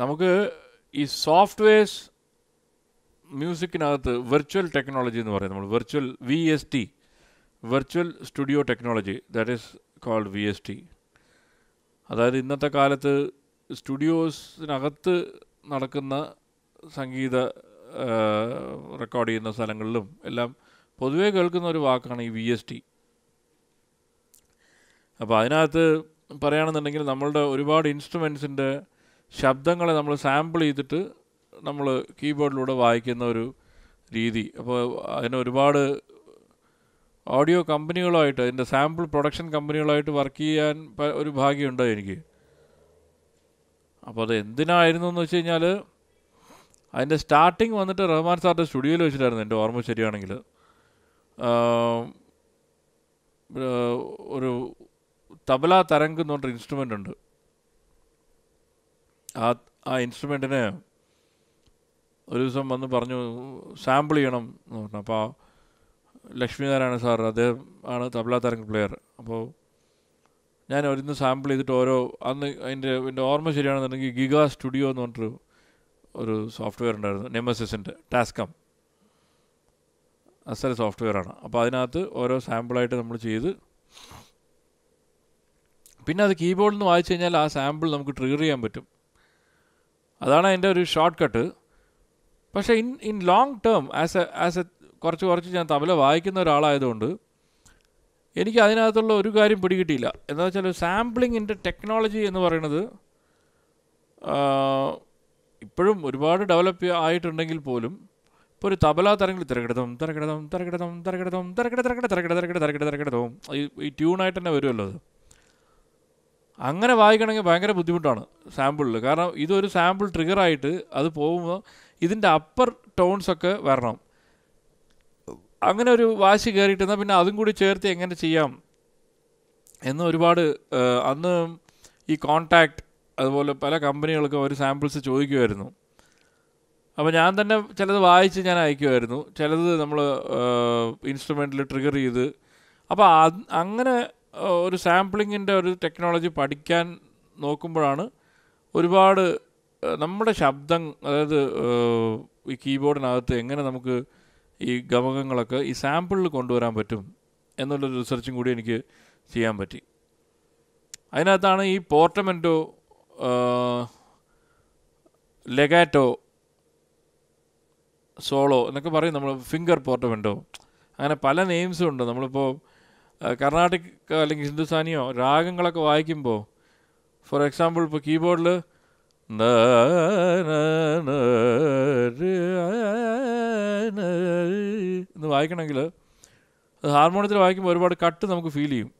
നമുക്ക് ഈ softwares മ്യൂസിക്കിനകത്ത് virtual technology എന്ന് പറയും നമ്മൾ virtual V S T virtual studio technology that is called V S T അതായത് ഇന്നത്തെ കാലത്ത് സ്റ്റുഡിയോസിനകത്ത് നടക്കുന്ന സംഗീത റെക്കോർഡ് ചെയ്യുന്ന സ്ഥലങ്ങളിലും എല്ലാം പൊതുവേ കേൾക്കുന്ന ഒരു വാക്കാണ് ഈ വി എസ് ടി അപ്പോൾ അതിനകത്ത് പറയുകയാണെന്നുണ്ടെങ്കിൽ നമ്മളുടെ ഒരുപാട് ഇൻസ്ട്രുമെൻസിൻ്റെ ശബ്ദങ്ങളെ നമ്മൾ സാമ്പിൾ ചെയ്തിട്ട് നമ്മൾ കീബോർഡിലൂടെ വായിക്കുന്ന ഒരു രീതി അപ്പോൾ അതിന് ഒരുപാട് ഓഡിയോ കമ്പനികളുമായിട്ട് അതിൻ്റെ സാമ്പിൾ പ്രൊഡക്ഷൻ കമ്പനികളായിട്ട് വർക്ക് ചെയ്യാൻ ഒരു ഭാഗ്യമുണ്ട് എനിക്ക് അപ്പോൾ അത് എന്തിനായിരുന്നു എന്ന് വെച്ച് കഴിഞ്ഞാൽ അതിൻ്റെ സ്റ്റാർട്ടിങ് വന്നിട്ട് റഹ്മാൻ സാറിൻ്റെ സ്റ്റുഡിയോയിൽ വെച്ചിട്ടായിരുന്നു എൻ്റെ ഓർമ്മ ശരിയാണെങ്കിൽ ഒരു തബല തരംഗ് എന്ന് പറഞ്ഞൊരു ഇൻസ്ട്രുമെൻ്റ് ഉണ്ട് ആ ആ ഇൻസ്ട്രുമെൻറ്റിന് ഒരു ദിവസം വന്ന് പറഞ്ഞു സാമ്പിൾ ചെയ്യണം എന്ന് പറഞ്ഞു അപ്പോൾ നാരായണ സാർ അദ്ദേഹം ആണ് തബ്ല തരംഗ് പ്ലെയർ അപ്പോൾ ഞാൻ ഒരു സാമ്പിൾ ചെയ്തിട്ട് ഓരോ അന്ന് അതിൻ്റെ എൻ്റെ ഓർമ്മ ശരിയാണെന്നുണ്ടെങ്കിൽ ഗിഗ സ്റ്റുഡിയോ എന്ന് പറഞ്ഞിട്ട് ഒരു സോഫ്റ്റ്വെയർ ഉണ്ടായിരുന്നു നെമസിസിൻ്റെ ടാസ്കം അസല സോഫ്റ്റ്വെയറാണ് അപ്പോൾ അതിനകത്ത് ഓരോ സാമ്പിളായിട്ട് നമ്മൾ ചെയ്ത് പിന്നെ അത് കീബോർഡിൽ നിന്ന് വായിച്ചു കഴിഞ്ഞാൽ ആ സാമ്പിൾ നമുക്ക് ട്രിഗർ ചെയ്യാൻ പറ്റും അതാണ് അതിൻ്റെ ഒരു ഷോർട്ട് കട്ട് പക്ഷേ in in long term as a as a കുറച്ച് കുറച്ച് ഞാൻ തബല വായിക്കുന്ന ഒരാളായതുകൊണ്ട് എനിക്ക് അതിനകത്തുള്ള ഒരു കാര്യം പിടികിട്ടിയില്ല എന്താ വെച്ചാൽ സാമ്പിളിങ്ങിൻ്റെ ടെക്നോളജി എന്ന് പറയുന്നത് ഇപ്പോഴും ഒരുപാട് ഡെവലപ്പ് ആയിട്ടുണ്ടെങ്കിൽ പോലും ഇപ്പോൾ ഒരു തബല തരങ്ങൾ തിരക്കിടതും തിരക്കിടതും തിരക്കിടതും തിരക്കിടതും തിരക്കിട തിരക്കിട തിരക്കിട തിരക്കിട തിരക്കിട തിരക്കിടതും ഈ ട്യൂണായിട്ട് തന്നെ വരുമല്ലോ അത് അങ്ങനെ വായിക്കണമെങ്കിൽ ഭയങ്കര ബുദ്ധിമുട്ടാണ് സാമ്പിളിൽ കാരണം ഇതൊരു സാമ്പിൾ ട്രിഗറായിട്ട് അത് പോകുമ്പോൾ ഇതിൻ്റെ അപ്പർ ടോൺസൊക്കെ വരണം അങ്ങനെ ഒരു വാശി കയറിയിട്ട് എന്നാൽ പിന്നെ അതും കൂടി ചേർത്ത് എങ്ങനെ ചെയ്യാം എന്ന് ഒരുപാട് അന്ന് ഈ കോണ്ടാക്ട് അതുപോലെ പല കമ്പനികൾക്കും ഒരു സാമ്പിൾസ് ചോദിക്കുമായിരുന്നു അപ്പോൾ ഞാൻ തന്നെ ചിലത് വായിച്ച് ഞാൻ അയക്കുമായിരുന്നു ചിലത് നമ്മൾ ഇൻസ്ട്രുമെൻറ്റിൽ ട്രിഗർ ചെയ്ത് അപ്പോൾ അങ്ങനെ ഒരു സാമ്പിളിങ്ങിൻ്റെ ഒരു ടെക്നോളജി പഠിക്കാൻ നോക്കുമ്പോഴാണ് ഒരുപാട് നമ്മുടെ ശബ്ദം അതായത് ഈ കീബോർഡിനകത്ത് എങ്ങനെ നമുക്ക് ഈ ഗമകങ്ങളൊക്കെ ഈ സാമ്പിളിൽ കൊണ്ടുവരാൻ പറ്റും എന്നുള്ളൊരു റിസർച്ചും കൂടി എനിക്ക് ചെയ്യാൻ പറ്റി അതിനകത്താണ് ഈ പോർട്ടമെൻറ്റോ ലെഗാറ്റോ സോളോ എന്നൊക്കെ പറയും നമ്മൾ ഫിംഗർ പോർട്ടമെൻറ്റോ അങ്ങനെ പല നെയിംസും ഉണ്ട് നമ്മളിപ്പോൾ കർണാടിക് അല്ലെങ്കിൽ ഹിന്ദുസ്ഥാനിയോ രാഗങ്ങളൊക്കെ വായിക്കുമ്പോൾ ഫോർ എക്സാമ്പിൾ ഇപ്പോൾ കീബോർഡിൽ എന്ന് വായിക്കണമെങ്കിൽ അത് ഹാർമോണിയത്തിൽ വായിക്കുമ്പോൾ ഒരുപാട് കട്ട് നമുക്ക് ഫീൽ ചെയ്യും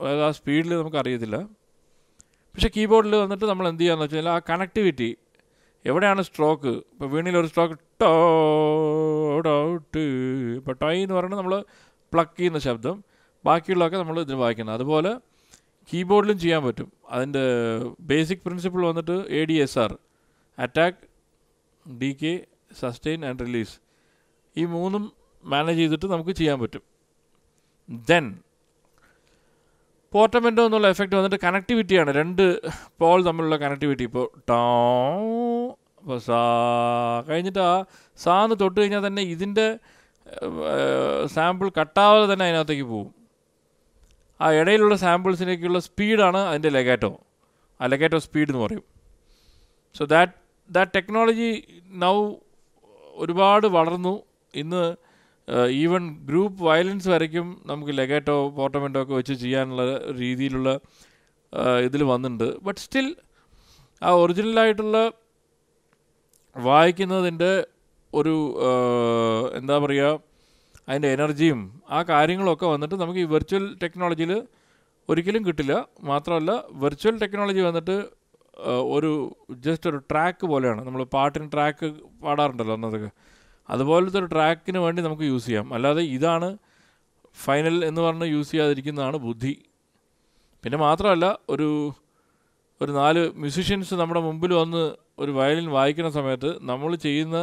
അതായത് ആ സ്പീഡിൽ നമുക്കറിയത്തില്ല പക്ഷെ കീബോർഡിൽ വന്നിട്ട് നമ്മൾ എന്ത് ചെയ്യാന്ന് വെച്ചാൽ ആ കണക്ടിവിറ്റി എവിടെയാണ് സ്ട്രോക്ക് ഇപ്പോൾ വീണിൽ ഒരു സ്ട്രോക്ക് ടോ ഡോ ഇപ്പോൾ ടൈ എന്ന് പറയുന്നത് നമ്മൾ പ്ലക്ക് ചെയ്യുന്ന ശബ്ദം ബാക്കിയുള്ളതൊക്കെ നമ്മൾ ഇതിന് വായിക്കുന്നത് അതുപോലെ കീബോർഡിലും ചെയ്യാൻ പറ്റും അതിൻ്റെ ബേസിക് പ്രിൻസിപ്പിൾ വന്നിട്ട് A D S R attack decay sustain and release ഈ മൂന്നും മാനേജ് ചെയ്തിട്ട് നമുക്ക് ചെയ്യാൻ പറ്റും ദെൻ പോർട്ടമെൻറ്റോ എന്നുള്ള എഫക്റ്റ് വന്നിട്ട് കണക്ടിവിറ്റിയാണ് രണ്ട് പോൾ തമ്മിലുള്ള കണക്ടിവിറ്റി ഇപ്പോൾ ടോ ഇപ്പോൾ സാ കഴിഞ്ഞിട്ട് ആ സാന്ന് തൊട്ട് കഴിഞ്ഞാൽ തന്നെ ഇതിൻ്റെ സാമ്പിൾ കട്ടാവാതെ തന്നെ അതിനകത്തേക്ക് പോകും ആ ഇടയിലുള്ള സാമ്പിൾസിലേക്കുള്ള സ്പീഡാണ് അതിൻ്റെ ലെഗാറ്റോ ആ ലെഗാറ്റോ സ്പീഡ് എന്ന് പറയും so that that technology now ഒരുപാട് വളർന്നു ഇന്ന് ഈവൻ ഗ്രൂപ്പ് വയലൻസ് വരയ്ക്കും നമുക്ക് ലെഗാറ്റോ പോർട്ടമെൻറ്റോ ഒക്കെ വെച്ച് ചെയ്യാനുള്ള രീതിയിലുള്ള ഇതിൽ വന്നിട്ടുണ്ട് ബട്ട് സ്റ്റിൽ ആ ഒറിജിനലായിട്ടുള്ള വായിക്കുന്നതിൻ്റെ ഒരു എന്താ പറയുക അതിൻ്റെ എനർജിയും ആ കാര്യങ്ങളൊക്കെ വന്നിട്ട് നമുക്ക് ഈ വെർച്വൽ ടെക്നോളജിയിൽ ഒരിക്കലും കിട്ടില്ല മാത്രമല്ല വെർച്വൽ ടെക്നോളജി വന്നിട്ട് ഒരു ജസ്റ്റ് ഒരു ട്രാക്ക് പോലെയാണ് നമ്മൾ പാട്ടിന് ട്രാക്ക് പാടാറുണ്ടല്ലോ അന്നതൊക്കെ അതുപോലത്തെ ഒരു ട്രാക്കിന് വേണ്ടി നമുക്ക് യൂസ് ചെയ്യാം അല്ലാതെ ഇതാണ് ഫൈനൽ എന്ന് പറഞ്ഞ് യൂസ് ചെയ്യാതിരിക്കുന്നതാണ് ബുദ്ധി പിന്നെ മാത്രമല്ല ഒരു ഒരു നാല് മ്യൂസിഷ്യൻസ് നമ്മുടെ മുമ്പിൽ വന്ന് ഒരു വയലിൻ വായിക്കുന്ന സമയത്ത് നമ്മൾ ചെയ്യുന്ന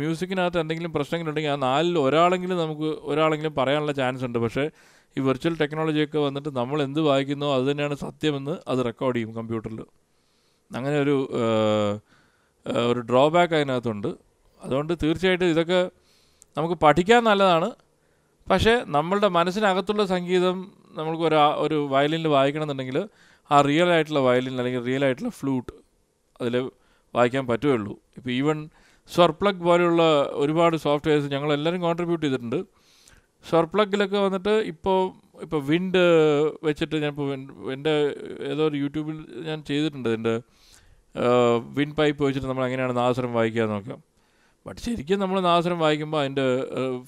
മ്യൂസിക്കിനകത്ത് എന്തെങ്കിലും പ്രശ്നങ്ങളുണ്ടെങ്കിൽ ആ നാലിൽ ഒരാളെങ്കിലും നമുക്ക് ഒരാളെങ്കിലും പറയാനുള്ള ചാൻസ് ഉണ്ട് പക്ഷേ ഈ വെർച്വൽ ടെക്നോളജിയൊക്കെ വന്നിട്ട് നമ്മൾ എന്ത് വായിക്കുന്നോ അത് തന്നെയാണ് സത്യമെന്ന് അത് റെക്കോർഡ് ചെയ്യും കമ്പ്യൂട്ടറിൽ അങ്ങനെ ഒരു ഒരു ഡ്രോബാക്ക് അതിനകത്തുണ്ട് അതുകൊണ്ട് തീർച്ചയായിട്ടും ഇതൊക്കെ നമുക്ക് പഠിക്കാൻ നല്ലതാണ് പക്ഷേ നമ്മളുടെ മനസ്സിനകത്തുള്ള സംഗീതം നമ്മൾക്ക് ഒരു ഒരു വയലിനിൽ വായിക്കണമെന്നുണ്ടെങ്കിൽ ആ റിയൽ ആയിട്ടുള്ള വയലിൻ അല്ലെങ്കിൽ റിയൽ ആയിട്ടുള്ള ഫ്ലൂട്ട് അതിൽ വായിക്കാൻ പറ്റുകയുള്ളൂ ഇപ്പോൾ ഈവൻ സർപ്ലഗ് പോലെയുള്ള ഒരുപാട് സോഫ്റ്റ്വെയർസ് ഞങ്ങളെല്ലാവരും കോൺട്രിബ്യൂട്ട് ചെയ്തിട്ടുണ്ട് സർപ്ലഗിലൊക്കെ വന്നിട്ട് ഇപ്പോൾ ഇപ്പോൾ വിൻഡ് വെച്ചിട്ട് ഞാൻ ഇപ്പോൾ എൻ്റെ ഏതോ ഒരു യൂട്യൂബിൽ ഞാൻ ചെയ്തിട്ടുണ്ട് എൻ്റെ വിൻഡ് പൈപ്പ് വെച്ചിട്ട് നമ്മൾ എങ്ങനെയാണ് നാസരം വായിക്കുക നോക്കാം ബട്ട് ശരിക്കും നമ്മൾ നാസരം വായിക്കുമ്പോൾ അതിൻ്റെ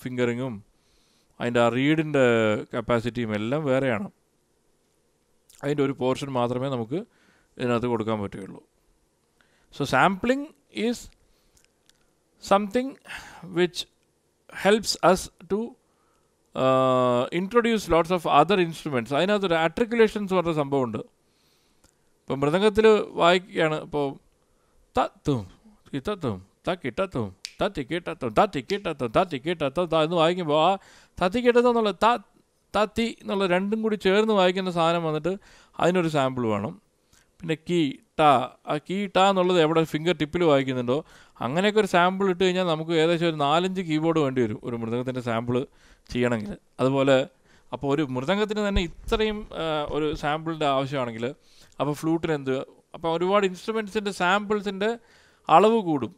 ഫിംഗറിങ്ങും അതിൻ്റെ ആ റീഡിൻ്റെ കപ്പാസിറ്റിയും എല്ലാം വേറെയാണ് അതിൻ്റെ ഒരു പോർഷൻ മാത്രമേ നമുക്ക് ഇതിനകത്ത് കൊടുക്കാൻ പറ്റുകയുള്ളൂ so sampling is something which helps us to uh, introduce lots of other instruments അതിനകത്തൊരു ആട്രിക്കുലേഷൻസ് പറഞ്ഞ സംഭവമുണ്ട് ഇപ്പം മൃദംഗത്തിൽ വായിക്കുകയാണ് ഇപ്പോൾ തത്തും കിത്തത്തും തക്കിട്ടത്തും തത്തിക്കിട്ടത്തും തത്തിക്കിട്ടത്തും തത്തിക്കിട്ടത്തും ത എന്ന് വായിക്കുമ്പോൾ ആ തത്തിക്കിട്ടത്തും എന്നുള്ള ത തത്തി എന്നുള്ള രണ്ടും കൂടി ചേർന്ന് വായിക്കുന്ന സാധനം വന്നിട്ട് അതിനൊരു സാമ്പിൾ വേണം പിന്നെ കീ ട ആ കീ ട എന്നുള്ളത് എവിടെ ഫിംഗർ ടിപ്പിൽ വായിക്കുന്നുണ്ടോ അങ്ങനെയൊക്കെ ഒരു സാമ്പിൾ ഇട്ട് കഴിഞ്ഞാൽ നമുക്ക് ഏകദേശം ഒരു നാലഞ്ച് കീബോർഡ് വേണ്ടി വരും ഒരു മൃദംഗത്തിൻ്റെ സാമ്പിൾ ചെയ്യണമെങ്കിൽ അതുപോലെ അപ്പോൾ ഒരു മൃദംഗത്തിന് തന്നെ ഇത്രയും ഒരു സാമ്പിളിൻ്റെ ആവശ്യമാണെങ്കിൽ അപ്പോൾ ഫ്ലൂട്ടിന് എന്ത് അപ്പോൾ ഒരുപാട് ഇൻസ്ട്രുമെൻസിൻ്റെ സാമ്പിൾസിൻ്റെ അളവ് കൂടും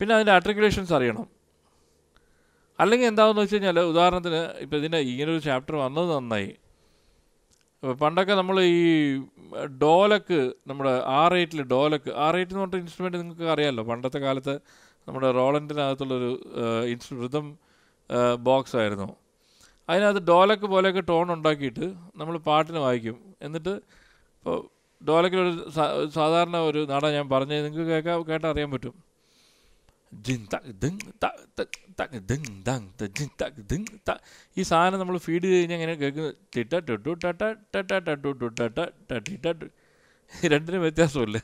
പിന്നെ അതിൻ്റെ അട്രിക്കുലേഷൻസ് അറിയണം അല്ലെങ്കിൽ എന്താണെന്ന് വെച്ച് കഴിഞ്ഞാൽ ഉദാഹരണത്തിന് ഇപ്പോൾ ഇതിൻ്റെ ഇങ്ങനൊരു ചാപ്റ്റർ വന്നത് നന്നായി പണ്ടൊക്കെ നമ്മൾ ഈ ഡോലക്ക് നമ്മുടെ ആർ എയ്റ്റിൽ ഡോലക്ക് ആർ എയ്റ്റ് എന്ന് പറഞ്ഞ ഇൻസ്ട്രുമെൻറ്റ് നിങ്ങൾക്ക് അറിയാമല്ലോ പണ്ടത്തെ കാലത്ത് നമ്മുടെ റോളൻറ്റിനകത്തുള്ളൊരു ഇൻസ്ട്രു റിതം ബോക്സ് ആയിരുന്നു അതിനകത്ത് ഡോലക്ക് പോലെയൊക്കെ ടോൺ ഉണ്ടാക്കിയിട്ട് നമ്മൾ പാട്ടിന് വായിക്കും എന്നിട്ട് ഇപ്പോൾ ഡോലക്കിലൊരു സാധാരണ ഒരു നാടൻ ഞാൻ പറഞ്ഞത് നിങ്ങൾക്ക് കേൾക്കാം കേട്ടാൽ അറിയാൻ പറ്റും ഈ സാധനം നമ്മൾ ഫീഡ് കഴിഞ്ഞ് അങ്ങനെ കേൾക്കുന്നത് ടിട്ട ടുട്ടു ടട്ട ടട്ട ടട്ടു ടുട്ട രണ്ടിനും വ്യത്യാസമില്ലേ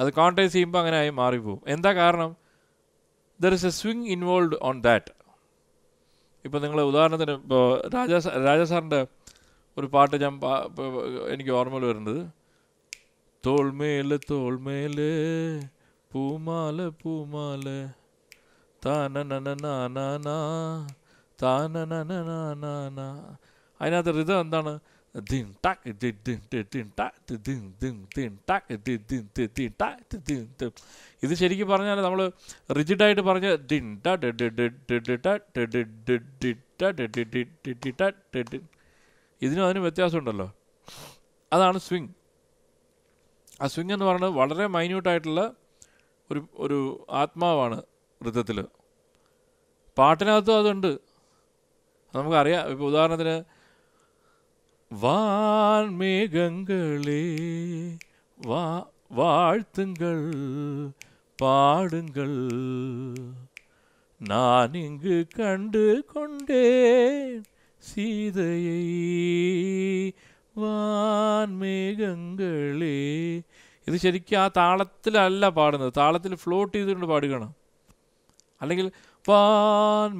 അത് കോൺടാക്ട് ചെയ്യുമ്പോൾ അങ്ങനെ ആയി മാറിപ്പോവും എന്താ കാരണം there is a swing involve on that ഇപ്പം നിങ്ങൾ ഉദാഹരണത്തിന് ഇപ്പോൾ രാജാ രാജാ സാറിൻ്റെ ഒരു പാട്ട് ഞാൻ എനിക്ക് ഓർമ്മയിൽ വരുന്നത് തോൾമേല് തോൾമേല് പൂമാല പൂമാല അതിനകത്ത് ഋതം എന്താണ് ദിൻ ടാക്ക് ദിൻ ദിൻ ദിൻ ടാക്ക് ഇത് ശരിക്കും പറഞ്ഞാൽ നമ്മൾ റിജിഡായിട്ട് പറഞ്ഞ ദിൻ ട ഇതിനും അതിനും വ്യത്യാസമുണ്ടല്ലോ അതാണ് സ്വിങ് ആ സ്വിങ് എന്ന് പറയുന്നത് വളരെ മൈന്യൂട്ടായിട്ടുള്ള ഒരു ഒരു ആത്മാവാണ് നൃത്തത്തിൽ പാട്ടിനകത്തും അതുണ്ട് നമുക്കറിയാം ഇപ്പോൾ ഉദാഹരണത്തിന് വാൻമേഘങ്ങളെ വാ വാഴ്ത്തുങ്കൾ പാടുങ്കൾ நான் இங்கு കൊണ്ടേ സീതയേ വാൻമേഘങ്ങളെ ഇത് ശരിക്കും ആ താളത്തിലല്ല പാടുന്നത് താളത്തിൽ ഫ്ലോട്ട് ചെയ്തുകൊണ്ട് പാടുകയാണ് അല്ലെങ്കിൽ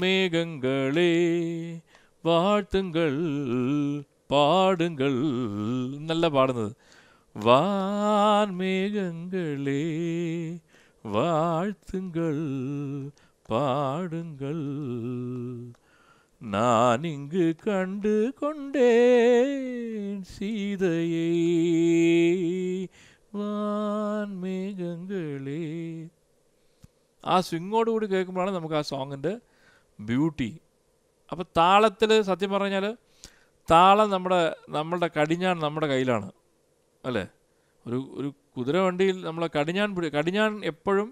മേഘങ്ങളെ വാഴ്ത്തുങ്കൾ പാടുങ്കൾ എന്നല്ല പാടുന്നത് വാൻ വാഴ്ത്തുങ്കൾ പാടുങ്കൾ പാടുങ്ങൾ இங்கு கண்டு கொண்டேன் വാൻമേഘങ്ങളെ ആ സ്വിങ്ങോട് കൂടി കേൾക്കുമ്പോഴാണ് നമുക്ക് ആ സോങ്ങിൻ്റെ ബ്യൂട്ടി അപ്പോൾ താളത്തിൽ സത്യം പറഞ്ഞാൽ താളം നമ്മുടെ നമ്മളുടെ കടിഞ്ഞാൻ നമ്മുടെ കയ്യിലാണ് അല്ലേ ഒരു ഒരു കുതിര വണ്ടിയിൽ നമ്മളെ കടിഞ്ഞാൻ കടിഞ്ഞാൻ എപ്പോഴും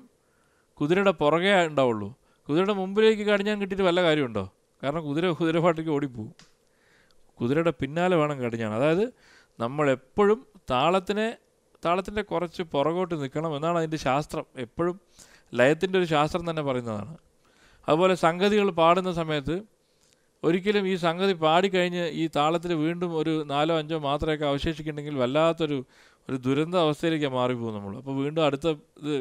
കുതിരയുടെ പുറകെ ഉണ്ടാവുള്ളൂ കുതിരയുടെ മുമ്പിലേക്ക് കടിഞ്ഞാൻ കിട്ടിയിട്ട് വല്ല കാര്യമുണ്ടോ കാരണം കുതിര കുതിരപാട്ടിക്ക് ഓടിപ്പോവും കുതിരയുടെ പിന്നാലെ വേണം കടിഞ്ഞാൻ അതായത് നമ്മളെപ്പോഴും താളത്തിനെ താളത്തിൻ്റെ കുറച്ച് പുറകോട്ട് നിൽക്കണം എന്നാണ് അതിൻ്റെ ശാസ്ത്രം എപ്പോഴും ലയത്തിൻ്റെ ഒരു ശാസ്ത്രം തന്നെ പറയുന്നതാണ് അതുപോലെ സംഗതികൾ പാടുന്ന സമയത്ത് ഒരിക്കലും ഈ സംഗതി പാടിക്കഴിഞ്ഞ് ഈ താളത്തിൽ വീണ്ടും ഒരു നാലോ അഞ്ചോ മാത്രമൊക്കെ അവശേഷിക്കുന്നുണ്ടെങ്കിൽ വല്ലാത്തൊരു ഒരു ദുരന്ത അവസ്ഥയിലേക്ക് മാറിപ്പോകും നമ്മൾ അപ്പോൾ വീണ്ടും അടുത്ത ഇത്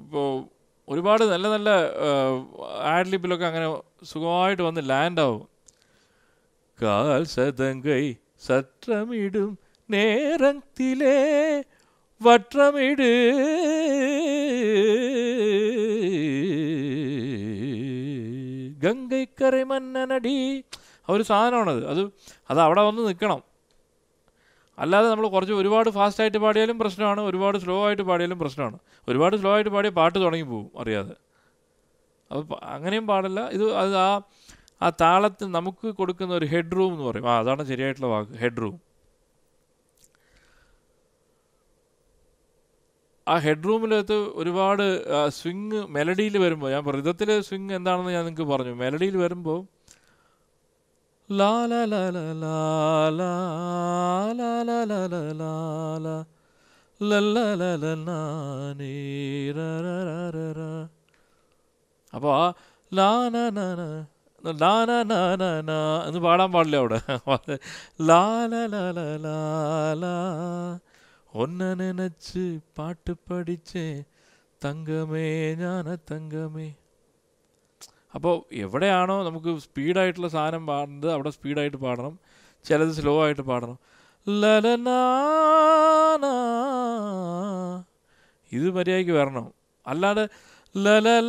ഇപ്പോൾ ഒരുപാട് നല്ല നല്ല ആഡ് ലിപ്പിലൊക്കെ അങ്ങനെ സുഖമായിട്ട് വന്ന് ലാൻഡാവും കാൽ സതങ്കൈ സത്രമിടും നേരത്തിലേ വട്ടമിട് ഗംഗൈക്കറി മന്നനടി അവർ സാധനമാണത് അത് അത് അവിടെ വന്ന് നിൽക്കണം അല്ലാതെ നമ്മൾ കുറച്ച് ഒരുപാട് ഫാസ്റ്റായിട്ട് പാടിയാലും പ്രശ്നമാണ് ഒരുപാട് സ്ലോ ആയിട്ട് പാടിയാലും പ്രശ്നമാണ് ഒരുപാട് സ്ലോ ആയിട്ട് പാടിയ പാട്ട് തുടങ്ങി പോകും അറിയാതെ അപ്പോൾ അങ്ങനെയും പാടില്ല ഇത് അത് ആ ആ താളത്തിന് നമുക്ക് കൊടുക്കുന്ന ഒരു ഹെഡ് റൂം എന്ന് പറയും ആ അതാണ് ശരിയായിട്ടുള്ള വാക്ക് ഹെഡ് റൂം ആ ഹെഡ് റൂമിലകത്ത് ഒരുപാട് സ്വിങ് മെലഡിയിൽ വരുമ്പോൾ ഞാൻ റിതത്തിലെ സ്വിങ് എന്താണെന്ന് ഞാൻ നിങ്ങൾക്ക് പറഞ്ഞു മെലഡിയിൽ വരുമ്പോൾ ലാ ലാ ലാ ലാ ലാ ലാ ലാ ലാ ലാ ലാ ലാ ലാ അപ്പോൾ ആ ലാ ന ലാ എന്ന് പാടാൻ പാടില്ല അവിടെ ലാ ല ലാ ഒന്നെ നനച്ച് പാട്ട് പഠിച്ചേ തങ്കമേ ഞാൻ തങ്കമേ അപ്പോൾ എവിടെയാണോ നമുക്ക് സ്പീഡായിട്ടുള്ള സാധനം പാടുന്നത് അവിടെ സ്പീഡായിട്ട് പാടണം ചിലത് സ്ലോ ആയിട്ട് പാടണം ലലനാന ഇത് മര്യാദയ്ക്ക് വരണം അല്ലാതെ ലലലാന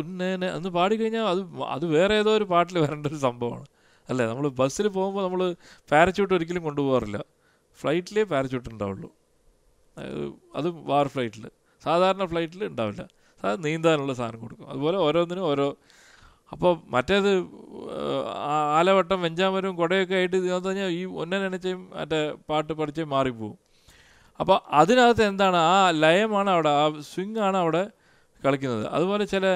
ഉന്നേനെ എന്ന് പാടിക്കഴിഞ്ഞാൽ അത് അത് വേറെ ഏതോ ഒരു പാട്ടിൽ വരേണ്ട ഒരു സംഭവമാണ് അല്ലേ നമ്മൾ ബസ്സിൽ പോകുമ്പോൾ നമ്മൾ പാരച്യൂട്ട് ഒരിക്കലും കൊണ്ടുപോകാറില്ല ഫ്ലൈറ്റിലേ പാരച്യൂട്ട് ഉണ്ടാവുള്ളൂ അത് വാർ ഫ്ലൈറ്റിൽ സാധാരണ ഫ്ലൈറ്റിൽ ഉണ്ടാവില്ല സാധാരണ നീന്താനുള്ള സാധനം കൊടുക്കും അതുപോലെ ഓരോന്നിനും ഓരോ അപ്പോൾ മറ്റേത് ആലവട്ടം വെഞ്ചാമരവും കുടയൊക്കെ ആയിട്ട് ഇതിനകത്ത് കഴിഞ്ഞാൽ ഈ ഒന്നനണച്ചയും മറ്റേ പാട്ട് പഠിച്ചേ മാറിപ്പോവും അപ്പോൾ അതിനകത്ത് എന്താണ് ആ ലയമാണ് അവിടെ ആ സ്വിങ്ങാണ് അവിടെ കളിക്കുന്നത് അതുപോലെ ചില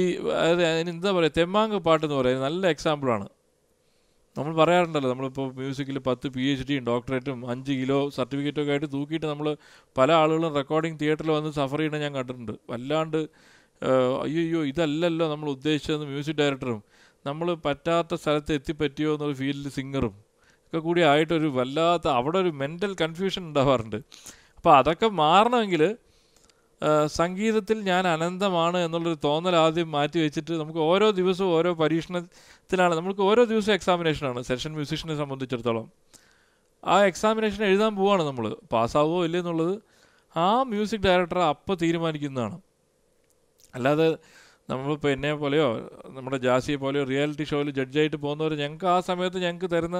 ഈ അതായത് എന്താ പറയുക തെമ്മാങ്ക് പാട്ടെന്ന് പറയുന്നത് നല്ല എക്സാമ്പിളാണ് നമ്മൾ പറയാറുണ്ടല്ലോ നമ്മളിപ്പോൾ മ്യൂസിക്കിൽ പത്ത് പി എച്ച് ഡിയും ഡോക്ടറേറ്റും അഞ്ച് കിലോ സർട്ടിഫിക്കറ്റൊക്കെ ആയിട്ട് തൂക്കിയിട്ട് നമ്മൾ പല ആളുകളും റെക്കോർഡിംഗ് തിയേറ്ററിൽ വന്ന് സഫർ ചെയ്യണം ഞാൻ കണ്ടിട്ടുണ്ട് വല്ലാണ്ട് അയ്യോ ഇതല്ലല്ലോ നമ്മൾ ഉദ്ദേശിച്ചതെന്ന് മ്യൂസിക് ഡയറക്ടറും നമ്മൾ പറ്റാത്ത സ്ഥലത്ത് എത്തിപ്പറ്റിയോ എന്നൊരു ഫീൽഡ് സിംഗറും ഒക്കെ കൂടി ആയിട്ടൊരു വല്ലാത്ത അവിടെ ഒരു മെൻ്റൽ കൺഫ്യൂഷൻ ഉണ്ടാവാറുണ്ട് അപ്പോൾ അതൊക്കെ മാറണമെങ്കിൽ സംഗീതത്തിൽ ഞാൻ അനന്തമാണ് എന്നുള്ളൊരു തോന്നൽ ആദ്യം മാറ്റി വെച്ചിട്ട് നമുക്ക് ഓരോ ദിവസവും ഓരോ പരീക്ഷണത്തിലാണ് നമുക്ക് ഓരോ ദിവസവും എക്സാമിനേഷനാണ് സെഷൻ മ്യൂസിഷ്യനെ സംബന്ധിച്ചിടത്തോളം ആ എക്സാമിനേഷൻ എഴുതാൻ പോവാണ് നമ്മൾ പാസ്സാവുമോ ഇല്ലേ എന്നുള്ളത് ആ മ്യൂസിക് ഡയറക്ടർ അപ്പോൾ തീരുമാനിക്കുന്നതാണ് അല്ലാതെ നമ്മളിപ്പോൾ എന്നെ പോലെയോ നമ്മുടെ ജാസിയെ പോലെയോ റിയാലിറ്റി ഷോയിൽ ജഡ്ജായിട്ട് പോകുന്നവർ ഞങ്ങൾക്ക് ആ സമയത്ത് ഞങ്ങൾക്ക് തരുന്ന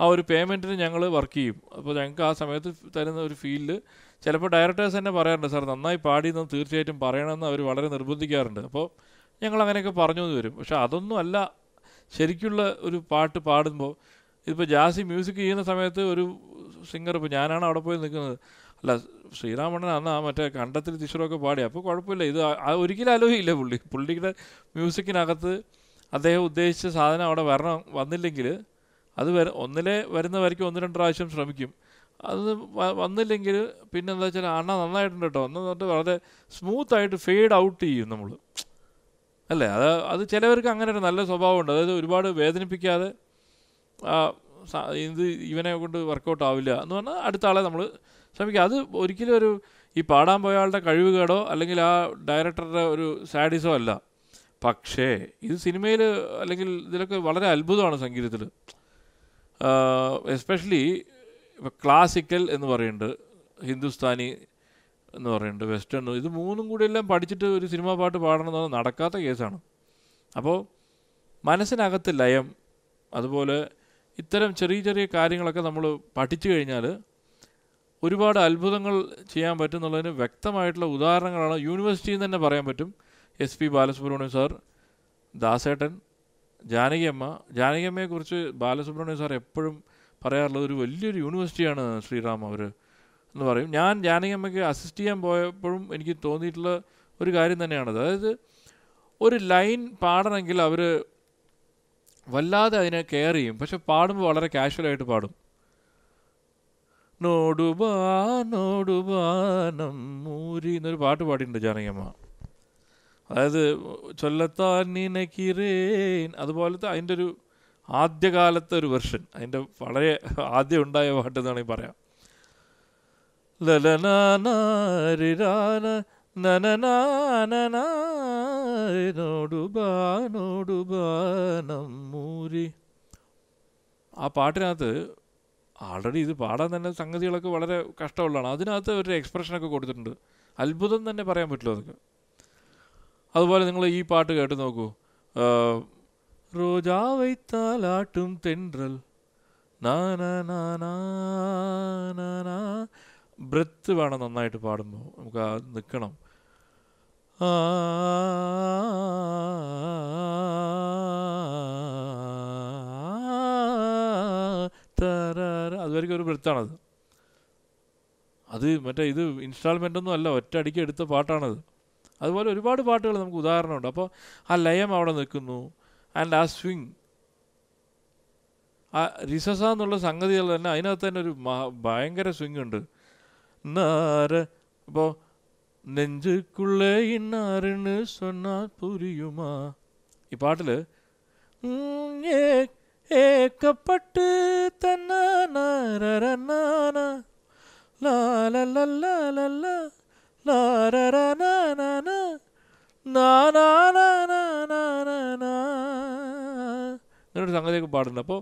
ആ ഒരു പേയ്മെൻറ്റിന് ഞങ്ങൾ വർക്ക് ചെയ്യും അപ്പോൾ ഞങ്ങൾക്ക് ആ സമയത്ത് തരുന്ന ഒരു ഫീൽഡ് ചിലപ്പോൾ ഡയറക്ടേഴ്സ് തന്നെ പറയാറുണ്ട് സാർ നന്നായി എന്ന് തീർച്ചയായിട്ടും പറയണമെന്ന് അവർ വളരെ നിർബന്ധിക്കാറുണ്ട് അപ്പോൾ ഞങ്ങൾ അങ്ങനെയൊക്കെ പറഞ്ഞു എന്ന് വരും പക്ഷേ അതൊന്നും അല്ല ശരിക്കുള്ള ഒരു പാട്ട് പാടുമ്പോൾ ഇതിപ്പോൾ ജാസി മ്യൂസിക് ചെയ്യുന്ന സമയത്ത് ഒരു സിംഗർ ഇപ്പോൾ ഞാനാണ് അവിടെ പോയി നിൽക്കുന്നത് അല്ല ശ്രീരാമണ്ണൻ അന്ന് ആ മറ്റേ കണ്ടത്തിൽ തിശുറൊക്കെ പാടി അപ്പോൾ കുഴപ്പമില്ല ഇത് ഒരിക്കലും ആലോചിക്കില്ല പുള്ളി പുള്ളിയുടെ മ്യൂസിക്കിനകത്ത് അദ്ദേഹം ഉദ്ദേശിച്ച സാധനം അവിടെ വരണം വന്നില്ലെങ്കിൽ അത് വര ഒന്നിലെ വരുന്ന ഒന്ന് രണ്ട് പ്രാവശ്യം ശ്രമിക്കും അത് വന്നില്ലെങ്കിൽ പിന്നെ എന്താ വെച്ചാൽ അണ നന്നായിട്ടുണ്ട് കേട്ടോ എന്ന് പറഞ്ഞിട്ട് വളരെ സ്മൂത്തായിട്ട് ഫെയ്ഡ് ഔട്ട് ചെയ്യും നമ്മൾ അല്ലേ അത് അത് ചിലവർക്ക് അങ്ങനെ ഒരു നല്ല സ്വഭാവമുണ്ട് അതായത് ഒരുപാട് വേദനിപ്പിക്കാതെ ഇത് ഇവനെ കൊണ്ട് വർക്കൗട്ട് ആവില്ല എന്ന് പറഞ്ഞാൽ അടുത്ത ആളെ നമ്മൾ ശ്രമിക്കുക അത് ഒരിക്കലും ഒരു ഈ പാടാൻ പോയ ആളുടെ കേടോ അല്ലെങ്കിൽ ആ ഡയറക്ടറുടെ ഒരു സാഡിസോ അല്ല പക്ഷേ ഇത് സിനിമയിൽ അല്ലെങ്കിൽ ഇതിലൊക്കെ വളരെ അത്ഭുതമാണ് സംഗീതത്തിൽ എസ്പെഷ്യലി ക്ലാസിക്കൽ എന്ന് പറയുന്നുണ്ട് ഹിന്ദുസ്ഥാനി എന്ന് പറയുന്നുണ്ട് വെസ്റ്റേൺ ഇത് മൂന്നും കൂടി എല്ലാം പഠിച്ചിട്ട് ഒരു സിനിമാ പാട്ട് പാടണമെന്ന് നടക്കാത്ത കേസാണ് അപ്പോൾ മനസ്സിനകത്ത് ലയം അതുപോലെ ഇത്തരം ചെറിയ ചെറിയ കാര്യങ്ങളൊക്കെ നമ്മൾ പഠിച്ചു കഴിഞ്ഞാൽ ഒരുപാട് അത്ഭുതങ്ങൾ ചെയ്യാൻ പറ്റുന്നുള്ളതിന് വ്യക്തമായിട്ടുള്ള ഉദാഹരണങ്ങളാണ് യൂണിവേഴ്സിറ്റിയിൽ തന്നെ പറയാൻ പറ്റും എസ് പി ബാലസുബ്രഹ്മണ്യം സാർ ദാസേട്ടൻ ജാനകിയമ്മ ജാനകിയമ്മയെക്കുറിച്ച് ബാലസുബ്രഹ്മണ്യം സാർ എപ്പോഴും പറയാറുള്ളത് ഒരു വലിയൊരു യൂണിവേഴ്സിറ്റിയാണ് ശ്രീറാം അവർ എന്ന് പറയും ഞാൻ ജാനകിയമ്മയ്ക്ക് അസിസ്റ്റ് ചെയ്യാൻ പോയപ്പോഴും എനിക്ക് തോന്നിയിട്ടുള്ള ഒരു കാര്യം തന്നെയാണ് അതായത് ഒരു ലൈൻ പാടണമെങ്കിൽ അവർ വല്ലാതെ അതിനെ കെയർ ചെയ്യും പക്ഷെ പാടുമ്പോൾ വളരെ കാഷ്വലായിട്ട് പാടും നോടുബാ മൂരി എന്നൊരു പാട്ട് പാടിയിട്ടുണ്ട് ജാനകിയമ്മ അതായത് ചൊല്ലത്താൻ നിനക്കിറേൻ അതുപോലത്തെ അതിൻ്റെ ഒരു ആദ്യകാലത്തെ ഒരു വെർഷൻ അതിൻ്റെ വളരെ ആദ്യം ഉണ്ടായ പാട്ട് എന്ന് വേണമെങ്കിൽ പറയാം ലലനാനാരിരാന ആ പാട്ടിനകത്ത് ആൾറെഡി ഇത് പാടാൻ തന്നെ സംഗതികളൊക്കെ വളരെ കഷ്ടമുള്ളതാണ് അതിനകത്ത് ഒരു എക്സ്പ്രഷനൊക്കെ കൊടുത്തിട്ടുണ്ട് അത്ഭുതം തന്നെ പറയാൻ പറ്റുമോ അതൊക്കെ അതുപോലെ നിങ്ങൾ ഈ പാട്ട് കേട്ട് നോക്കൂ ரோஜாவை தாலாட்டும் தென்றல் ബ്രത്ത് വേണം നന്നായിട്ട് പാടുമ്പോൾ നമുക്ക് ആ നിൽക്കണം അതുവരെയ്ക്കും ഒരു ബ്രത്താണത് അത് മറ്റേ ഇത് ഇൻസ്റ്റാൾമെൻ്റ് ഒന്നും അല്ല ഒറ്റയടിക്ക് എടുത്ത പാട്ടാണത് അതുപോലെ ഒരുപാട് പാട്ടുകൾ നമുക്ക് ഉദാഹരണമുണ്ട് അപ്പോൾ ആ ലയം അവിടെ നിൽക്കുന്നു ആൻഡ് ആ സ്വിങ് ആ റിസസ എന്നുള്ള സംഗതികൾ തന്നെ അതിനകത്ത് തന്നെ ഒരു ഭയങ്കര സ്വിങ് ഉണ്ട് നാര ഇപ്പോൾ നെഞ്ചുക്കുള്ളേ ഇന്നാറിന് സൊന്നാൽ പുരിയുമാ ഈ പാട്ടിൽ ഏക്കപ്പെട്ട് തന്നെ എന്നൊരു സംഗതിയൊക്കെ പാടുന്നുണ്ട് അപ്പോൾ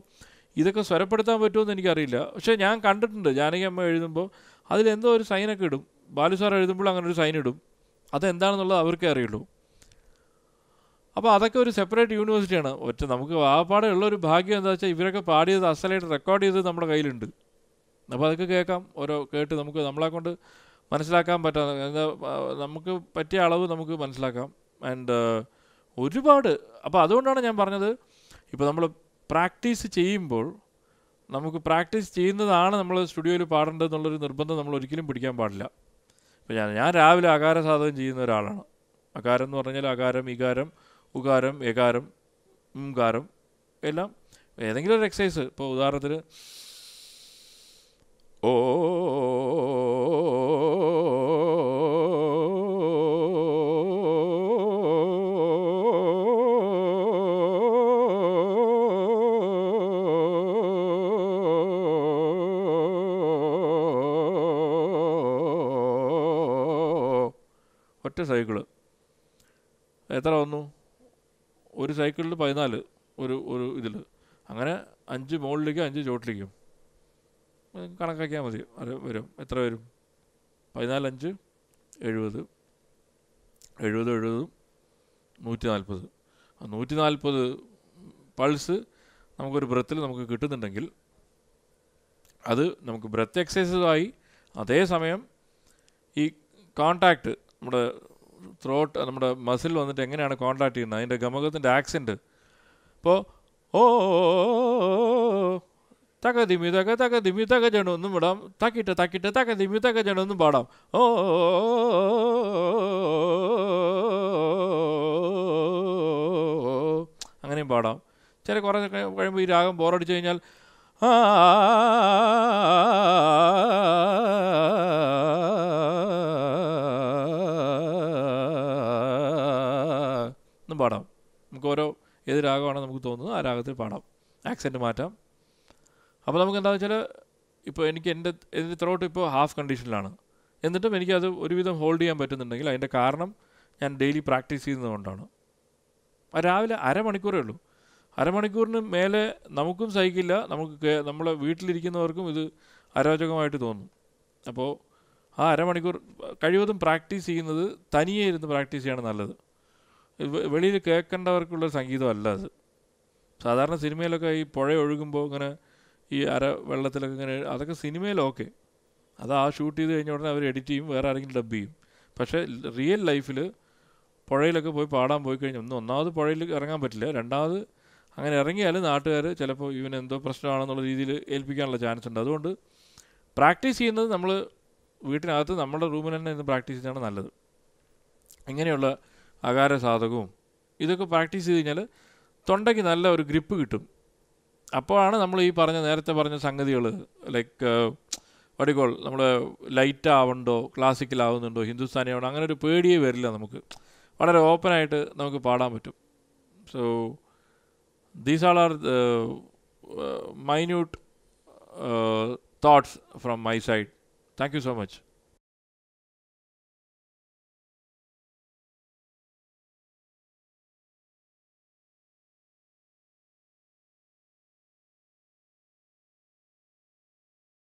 ഇതൊക്കെ സ്വരപ്പെടുത്താൻ പറ്റുമെന്ന് എനിക്കറിയില്ല പക്ഷേ ഞാൻ കണ്ടിട്ടുണ്ട് ജാനകി അമ്മ എഴുതുമ്പോൾ അതിലെന്തോ ഒരു സൈനൊക്കെ ഇടും ബാലു സാർ എഴുതുമ്പോൾ അങ്ങനെ ഒരു സൈൻ ഇടും അതെന്താണെന്നുള്ളത് അവർക്കേ അറിയുള്ളൂ അപ്പോൾ അതൊക്കെ ഒരു സെപ്പറേറ്റ് യൂണിവേഴ്സിറ്റിയാണ് ഒറ്റ നമുക്ക് ആ പാടെ ഉള്ളൊരു ഭാഗ്യം എന്താ വെച്ചാൽ ഇവരൊക്കെ പാടിയത് അസലായിട്ട് റെക്കോർഡ് ചെയ്ത് നമ്മുടെ കയ്യിലുണ്ട് അപ്പോൾ അതൊക്കെ കേൾക്കാം ഓരോ കേട്ട് നമുക്ക് നമ്മളെക്കൊണ്ട് മനസ്സിലാക്കാൻ പറ്റാത്ത നമുക്ക് പറ്റിയ അളവ് നമുക്ക് മനസ്സിലാക്കാം ആൻഡ് ഒരുപാട് അപ്പോൾ അതുകൊണ്ടാണ് ഞാൻ പറഞ്ഞത് ഇപ്പോൾ നമ്മൾ പ്രാക്ടീസ് ചെയ്യുമ്പോൾ നമുക്ക് പ്രാക്ടീസ് ചെയ്യുന്നതാണ് നമ്മൾ സ്റ്റുഡിയോയിൽ പാടേണ്ടത് എന്നുള്ളൊരു നിർബന്ധം നമ്മൾ ഒരിക്കലും പിടിക്കാൻ പാടില്ല ഇപ്പോൾ ഞാൻ ഞാൻ രാവിലെ അകാര സാധകം ചെയ്യുന്ന ഒരാളാണ് അകാരം എന്ന് പറഞ്ഞാൽ അകാരം ഇകാരം ഉകാരം എകാരം ഉംകാരം എല്ലാം ഏതെങ്കിലും ഒരു എക്സസൈസ് ഇപ്പോൾ ഉദാഹരണത്തിന് ഓ സൈക്കിള് എത്ര വന്നു ഒരു സൈക്കിളിൽ പതിനാല് ഒരു ഒരു ഇതിൽ അങ്ങനെ അഞ്ച് മുകളിലേക്കും അഞ്ച് ചോട്ടിലേക്കും കണക്കാക്കിയാൽ മതി അത് വരും എത്ര വരും അഞ്ച് എഴുപത് എഴുപത് എഴുപതും നൂറ്റി നാൽപ്പത് ആ നൂറ്റി നാൽപ്പത് പൾസ് നമുക്കൊരു ബ്രത്തിൽ നമുക്ക് കിട്ടുന്നുണ്ടെങ്കിൽ അത് നമുക്ക് ബ്രത്ത് എക്സസൈസായി അതേസമയം ഈ കോണ്ടാക്റ്റ് നമ്മുടെ ത്രോട്ട് നമ്മുടെ മസിൽ വന്നിട്ട് എങ്ങനെയാണ് കോണ്ടാക്ട് ചെയ്യുന്നത് അതിൻ്റെ ഗമകത്തിൻ്റെ ആക്സിൻ്റ് ഇപ്പോൾ ഓ തക തിമി തക തക തിമി തക ജണൊന്നും വിടാം തക്കിട്ട് തക്കിട്ട് തക തിമി തക ജണൊന്നും പാടാം ഓ അങ്ങനെയും പാടാം ചില കുറേ കഴിയുമ്പോൾ ഈ രാഗം ബോറടിച്ചു കഴിഞ്ഞാൽ ആ ഓരോ ഏത് രാഗമാണോ നമുക്ക് തോന്നുന്നത് ആ രാഗത്തിൽ പാടാം ആക്സെൻറ്റ് മാറ്റാം അപ്പോൾ നമുക്ക് എന്താണെന്ന് വെച്ചാൽ ഇപ്പോൾ എനിക്ക് എൻ്റെ എൻ്റെ ത്രോട്ട് ഇപ്പോൾ ഹാഫ് കണ്ടീഷനിലാണ് എന്നിട്ടും എനിക്കത് ഒരുവിധം ഹോൾഡ് ചെയ്യാൻ പറ്റുന്നുണ്ടെങ്കിൽ അതിൻ്റെ കാരണം ഞാൻ ഡെയിലി പ്രാക്ടീസ് ചെയ്യുന്നതുകൊണ്ടാണ് രാവിലെ അരമണിക്കൂറേ ഉള്ളൂ അരമണിക്കൂറിന് മേലെ നമുക്കും സഹിക്കില്ല നമുക്ക് നമ്മളെ വീട്ടിലിരിക്കുന്നവർക്കും ഇത് അരോചകമായിട്ട് തോന്നും അപ്പോൾ ആ അരമണിക്കൂർ കഴിവതും പ്രാക്ടീസ് ചെയ്യുന്നത് തനിയെ ഇരുന്ന് പ്രാക്ടീസ് ചെയ്യാണ് നല്ലത് വെളിയിൽ കേൾക്കേണ്ടവർക്കുള്ള സംഗീതമല്ല അത് സാധാരണ സിനിമയിലൊക്കെ ഈ പുഴ ഒഴുകുമ്പോൾ ഇങ്ങനെ ഈ അര വെള്ളത്തിലൊക്കെ ഇങ്ങനെ അതൊക്കെ സിനിമയിലൊക്കെ അത് ആ ഷൂട്ട് ചെയ്ത് കഴിഞ്ഞ ഉടനെ അവർ എഡിറ്റ് ചെയ്യും വേറെ ആരെങ്കിലും ഡബ് ചെയ്യും പക്ഷേ റിയൽ ലൈഫിൽ പുഴയിലൊക്കെ പോയി പാടാൻ പോയി കഴിഞ്ഞാൽ ഒന്ന് ഒന്നാമത് പുഴയിൽ ഇറങ്ങാൻ പറ്റില്ല രണ്ടാമത് അങ്ങനെ ഇറങ്ങിയാൽ നാട്ടുകാർ ചിലപ്പോൾ ഇവൻ എന്തോ പ്രശ്നമാണെന്നുള്ള രീതിയിൽ ഏൽപ്പിക്കാനുള്ള ചാൻസ് ഉണ്ട് അതുകൊണ്ട് പ്രാക്ടീസ് ചെയ്യുന്നത് നമ്മൾ വീട്ടിനകത്ത് നമ്മുടെ റൂമിൽ തന്നെ ഇന്ന് പ്രാക്ടീസ് ചെയ്യുന്നതാണ് നല്ലത് ഇങ്ങനെയുള്ള അകാര സാധകവും ഇതൊക്കെ പ്രാക്ടീസ് ചെയ്ത് കഴിഞ്ഞാൽ തൊണ്ടയ്ക്ക് നല്ല ഒരു ഗ്രിപ്പ് കിട്ടും അപ്പോഴാണ് നമ്മൾ ഈ പറഞ്ഞ നേരത്തെ പറഞ്ഞ സംഗതികൾ ലൈക്ക് വടികോൾ നമ്മൾ ലൈറ്റ് ആവണ്ടോ ക്ലാസിക്കലാവുന്നുണ്ടോ ഹിന്ദുസ്ഥാനി ആവണ്ടോ അങ്ങനെ ഒരു പേടിയേ വരില്ല നമുക്ക് വളരെ ആയിട്ട് നമുക്ക് പാടാൻ പറ്റും so these all are minute thoughts from my side thank you so much